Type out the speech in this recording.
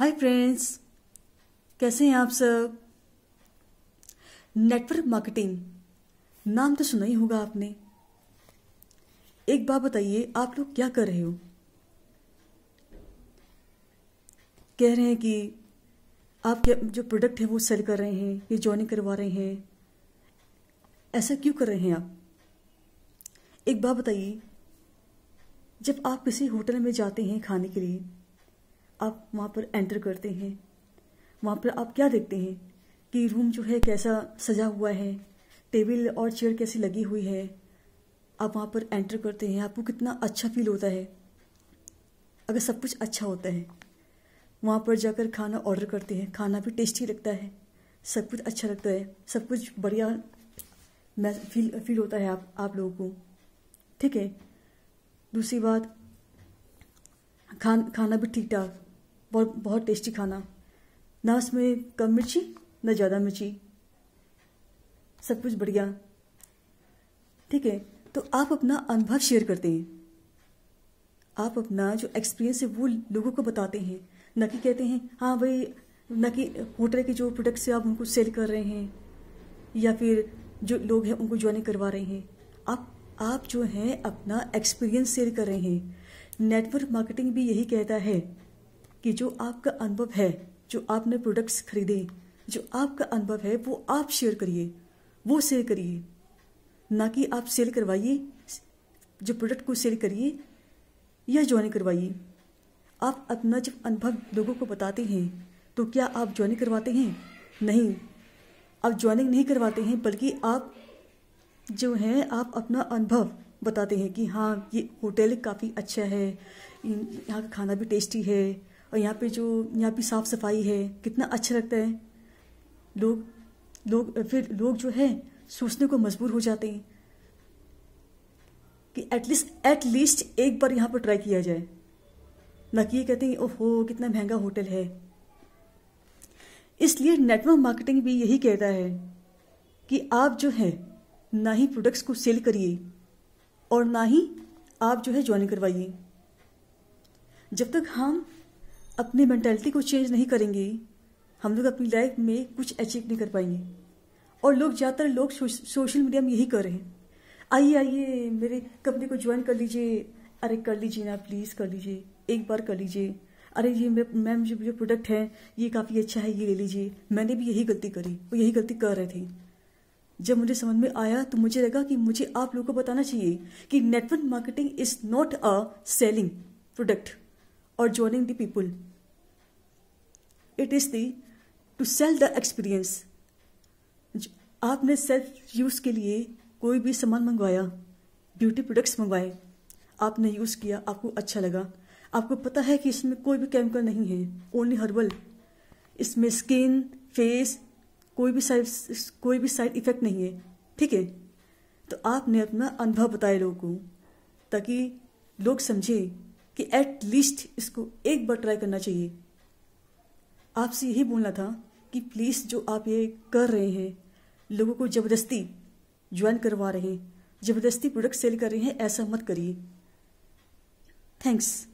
Hi friends कैसे हैं आप सब नेटवर्क मार्केटिंग नाम तो सुना ही होगा आपने एक बात बताइए आप लोग क्या कर रहे हो कह रहे हैं कि आपके जो प्रोडक्ट है वो सेल कर रहे हैं ये ज्वाइनिंग करवा रहे हैं ऐसा क्यों कर रहे हैं आप एक बात बताइए जब आप किसी होटल में जाते हैं खाने के लिए आप वहाँ पर एंटर करते हैं वहाँ पर आप क्या देखते हैं कि रूम जो है कैसा सजा हुआ है टेबल और चेयर कैसी लगी हुई है आप वहाँ पर एंटर करते हैं आपको कितना अच्छा फील होता है अगर सब कुछ अच्छा होता है वहाँ पर जाकर खाना ऑर्डर करते हैं खाना भी टेस्टी लगता है सब कुछ अच्छा लगता है सब कुछ बढ़िया फील फील होता है आप आप लोगों को ठीक है दूसरी बात खान खाना भी ठीक ठाक बहुत बहुत टेस्टी खाना ना उसमें कम मिर्ची ना ज़्यादा मिर्ची सब कुछ बढ़िया ठीक है तो आप अपना अनुभव शेयर करते हैं आप अपना जो एक्सपीरियंस है वो लोगों को बताते हैं न कि कहते हैं हाँ भाई न कि होटल के जो प्रोडक्ट्स है आप उनको सेल कर रहे हैं या फिर जो लोग हैं उनको ज्वाइनिंग करवा रहे हैं आप आप जो हैं अपना एक्सपीरियंस शेयर कर रहे हैं नेटवर्क मार्केटिंग भी यही कहता है कि जो आपका अनुभव है जो आपने प्रोडक्ट्स खरीदे जो आपका अनुभव है वो आप शेयर करिए वो सेल करिए ना कि आप सेल करवाइए जो प्रोडक्ट को सेल करिए या ज्वाइन करवाइए आप अपना जब अनुभव लोगों को बताते हैं तो क्या आप ज्वाइनिंग करवाते हैं नहीं आप ज्वाइनिंग नहीं करवाते हैं बल्कि आप जो हैं आप अपना अनुभव बताते हैं कि हाँ ये होटल काफ़ी अच्छा है यहाँ का खाना भी टेस्टी है और यहाँ पे जो यहाँ पे साफ़ सफाई है कितना अच्छा लगता है लोग लोग फिर लोग जो है सोचने को मजबूर हो जाते हैं कि एटलीस्ट एटलीस्ट एक बार यहाँ पर ट्राई किया जाए ना कि ये कहते हैं ओहो कितना महंगा होटल है इसलिए नेटवर्क मार्केटिंग भी यही कहता है कि आप जो है ना ही प्रोडक्ट्स को सेल करिए और ना ही आप जो है ज्वाइन करवाइए जब तक हम अपनी मेंटेलिटी को चेंज नहीं करेंगे हम लोग अपनी लाइफ में कुछ अचीव नहीं कर पाएंगे और लोग ज़्यादातर लोग सोशल मीडिया में यही कर रहे हैं आइए आइए मेरे कंपनी को ज्वाइन कर लीजिए अरे कर लीजिए ना प्लीज़ कर लीजिए एक बार कर लीजिए अरे ये मैम जो जो प्रोडक्ट है ये काफ़ी अच्छा है ये ले लीजिए मैंने भी यही गलती करी वो यही गलती कर रहे थे जब मुझे समझ में आया तो मुझे लगा कि मुझे आप लोगों को बताना चाहिए कि network marketing is not a selling product or joining the people. It is the to sell the experience. आपने सेल्फ यूज़ के लिए कोई भी सामान मंगवाया ब्यूटी प्रोडक्ट्स मंगवाए आपने यूज़ किया आपको अच्छा लगा आपको पता है कि इसमें कोई भी केमिकल नहीं है ओनली हर्बल इसमें स्किन फेस कोई भी साइड कोई भी साइड इफेक्ट नहीं है ठीक है तो आपने अपना अनुभव बताया लोगों को ताकि लोग समझें कि एट लीस्ट इसको एक बार ट्राई करना चाहिए आपसे यही बोलना था कि प्लीज़ जो आप ये कर रहे हैं लोगों को ज़बरदस्ती ज्वाइन करवा रहे हैं ज़बरदस्ती प्रोडक्ट सेल कर रहे हैं ऐसा मत करिए थैंक्स